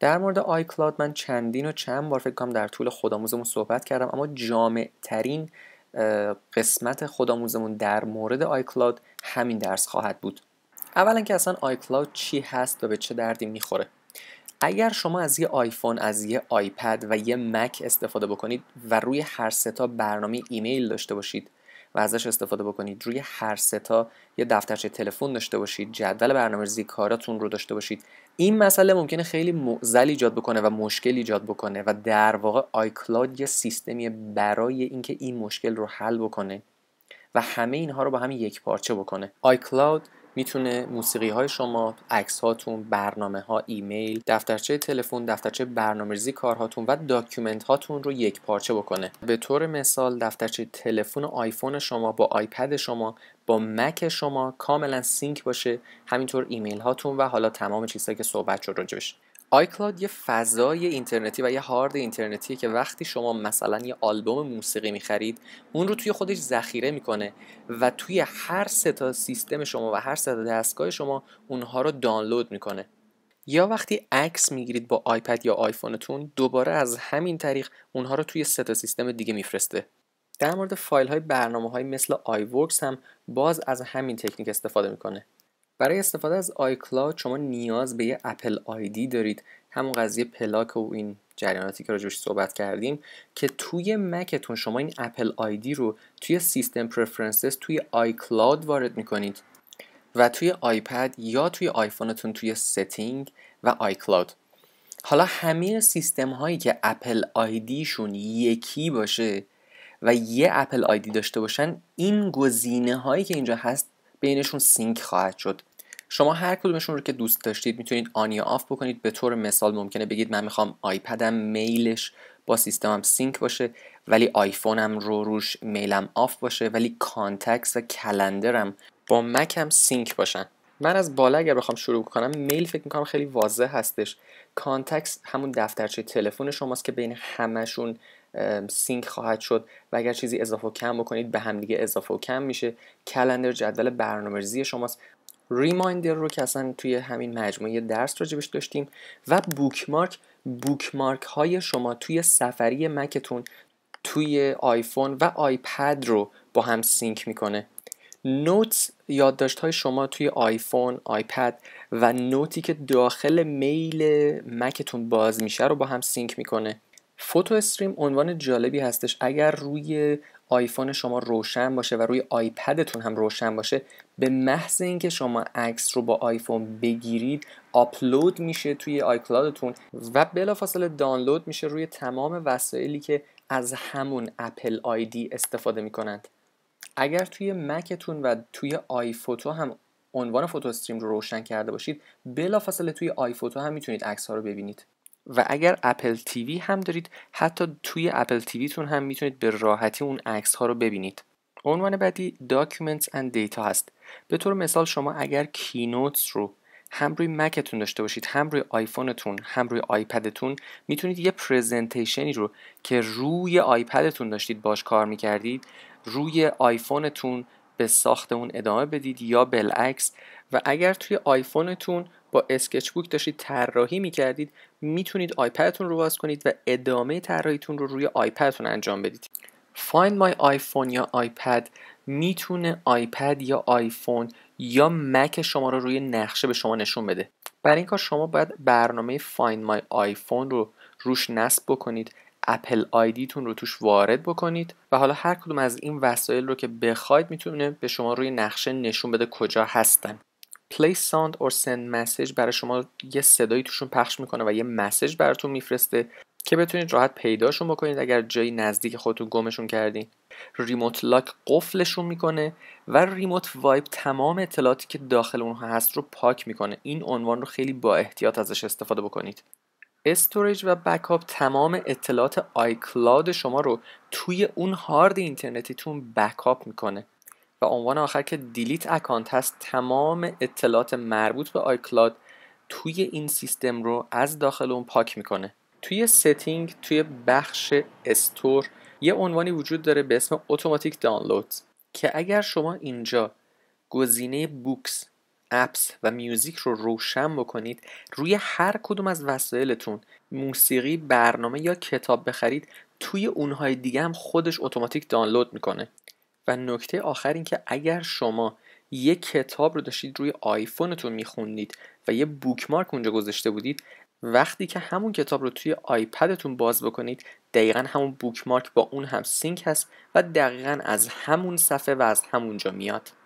در مورد آیکلاود من چندین و چند بار فکر کنم در طول خودآموزمون صحبت کردم اما جامع ترین قسمت خودآموزمون در مورد آیکلاود همین درس خواهد بود اولا که اصلا آیکلاود چی هست و به چه دردی میخوره اگر شما از یه آیفون، از یه آیپد و یه مک استفاده بکنید و روی هر سه برنامه ایمیل داشته باشید و ازش استفاده بکنید روی هر تا یه دفترچه تلفن داشته باشید جدول برنامه‌ریزی کاراتون رو داشته باشید این مسئله ممکنه خیلی معضل ایجاد بکنه و مشکل ایجاد بکنه و در واقع آیکلاد یه سیستمی برای اینکه این مشکل رو حل بکنه و همه اینها رو با هم یک پارچه بکنه آیکلاود میتونه موسیقی های شما عکس هاتون برنامه ها ایمیل دفترچه تلفن دفترچه برنامه‌ریزی کارهاتون و داکیومنت هاتون رو یک پارچه بکنه به طور مثال دفترچه تلفن آیفون شما با آیپد شما با مک شما کاملا سینک باشه همینطور ایمیل هاتون و حالا تمام چیزهایی که صحبت شد راجبش آیکلاد یه فضای اینترنتی و یه هارد اینترنتیه که وقتی شما مثلا یه آلبوم موسیقی میخرید اون رو توی خودش ذخیره میکنه و توی هر تا سیستم شما و هر تا دستگاه شما اونها رو دانلود میکنه یا وقتی عکس میگیرید با آیپد یا آیفونتون دوباره از همین طریق اونها رو توی تا سیستم دیگه میفرسته در مورد فایل های برنامه های مثل آیورکس هم باز از همین تکنیک استفاده میکنه برای استفاده از کلاود شما نیاز به یه اپل آیدی دارید همون قضیه پلاک و این جریاناتی که راجبش صحبت کردیم که توی مکتون شما این اپل آیدی رو توی سیستم پرفرنسز توی کلاود وارد میکنید و توی آیپد یا توی آیفونتون توی سیتینگ و کلاود حالا همه سیستم هایی که اپل آیدیشون یکی باشه و یه اپل آیدی داشته باشن این گزینه هایی که اینجا هست بینشون سینک خواهد شد شما هر کدومشون رو که دوست داشتید میتونید آنیا آف بکنید به طور مثال ممکنه بگید من میخوام آیپدم میلش با سیستمم سینک باشه ولی آیفونم رو روش میلم آف باشه ولی کانتکس و کلندرم با مکم سینک باشن من از بالا اگر بخوام شروع کنم میل فکر میکنم خیلی واضح هستش کانتکس همون دفترچه تلفن شماست که بین همشون سینک خواهد شد و اگر چیزی اضافه و کم بکنید به همدیگه اضافه و کم میشه کلندر جدول برنامه‌ریزی شماست ریمایندر رو که اصلا توی همین مجموعه درس راجبش داشتیم و بوکمارک بوکمارک های شما توی سفری مکتون توی آیفون و آیپد رو با هم سینک میکنه نوت یادداشت های شما توی آیفون، آیپد و نوتی که داخل میل مکتون باز میشه رو با هم سینک میکنه فوتو استریم عنوان جالبی هستش اگر روی آیفون شما روشن باشه و روی آیپدتون هم روشن باشه به محض اینکه شما عکس رو با آیفون بگیرید آپلود میشه توی آیکلادتون و بلافاصله دانلود میشه روی تمام وسایلی که از همون اپل آیدی استفاده میکنند اگر توی مکتون و توی آیفوتو هم عنوان فوتو استریم رو روشن کرده باشید بلافاصله توی آیفوتو هم میتونید عکس ها رو ببینید و اگر اپل تیوی هم دارید حتی توی اپل تون هم میتونید به راحتی اون عکس ها رو ببینید عنوان بعدی Documents and دیتا هست به طور مثال شما اگر کینوتس رو هم روی مکتون داشته باشید هم روی آیفونتون هم روی آیپدتون میتونید یه پریزنتیشنی رو که روی آیپدتون داشتید باش کار میکردید روی آیفونتون به ساخت اون ادامه بدید یا بالعکس و اگر توی آیفونتون با اسکچ بوک داشتید طراحی میکردید میتونید آیپدتون رو باز کنید و ادامه طراحیتون رو روی آیپدتون انجام بدید Find My آیفون یا آیپد میتونه آیپد یا آیفون یا مک شما رو روی نقشه به شما نشون بده برای این کار شما باید برنامه Find My آیفون رو روش نصب بکنید اپل آیدیتون رو توش وارد بکنید و حالا هر کدوم از این وسایل رو که بخواید میتونه به شما روی نقشه نشون بده کجا هستن پلی ساند اور سند مسیج برای شما یه صدایی توشون پخش میکنه و یه مسیج براتون میفرسته که بتونید راحت پیداشون بکنید اگر جایی نزدیک خودتون گمشون کردین ریموت لاک قفلشون میکنه و ریموت وایب تمام اطلاعاتی که داخل اونها هست رو پاک میکنه این عنوان رو خیلی با احتیاط ازش استفاده بکنید استوریج و بکاپ تمام اطلاعات آیکلاود شما رو توی اون هارد اینترنتیتون بکاپ میکنه و عنوان آخر که دیلیت اکانت هست تمام اطلاعات مربوط به آیکلاد توی این سیستم رو از داخل اون پاک میکنه توی سیتینگ توی بخش استور یه عنوانی وجود داره به اسم اتوماتیک دانلود که اگر شما اینجا گزینه بوکس اپس و میوزیک رو روشن بکنید روی هر کدوم از وسایلتون موسیقی برنامه یا کتاب بخرید توی اونهای دیگه هم خودش اتوماتیک دانلود میکنه و نکته آخر اینکه اگر شما یه کتاب رو داشتید روی آیفونتون میخوندید و یه بوکمارک اونجا گذاشته بودید وقتی که همون کتاب رو توی آیپدتون باز بکنید دقیقا همون بوکمارک با اون هم سینک هست و دقیقا از همون صفحه و از همونجا میاد